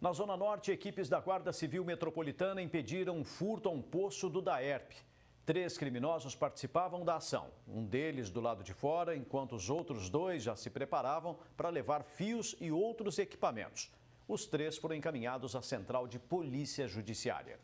Na Zona Norte, equipes da Guarda Civil Metropolitana impediram um furto a um poço do DAERP. Três criminosos participavam da ação, um deles do lado de fora, enquanto os outros dois já se preparavam para levar fios e outros equipamentos. Os três foram encaminhados à Central de Polícia Judiciária.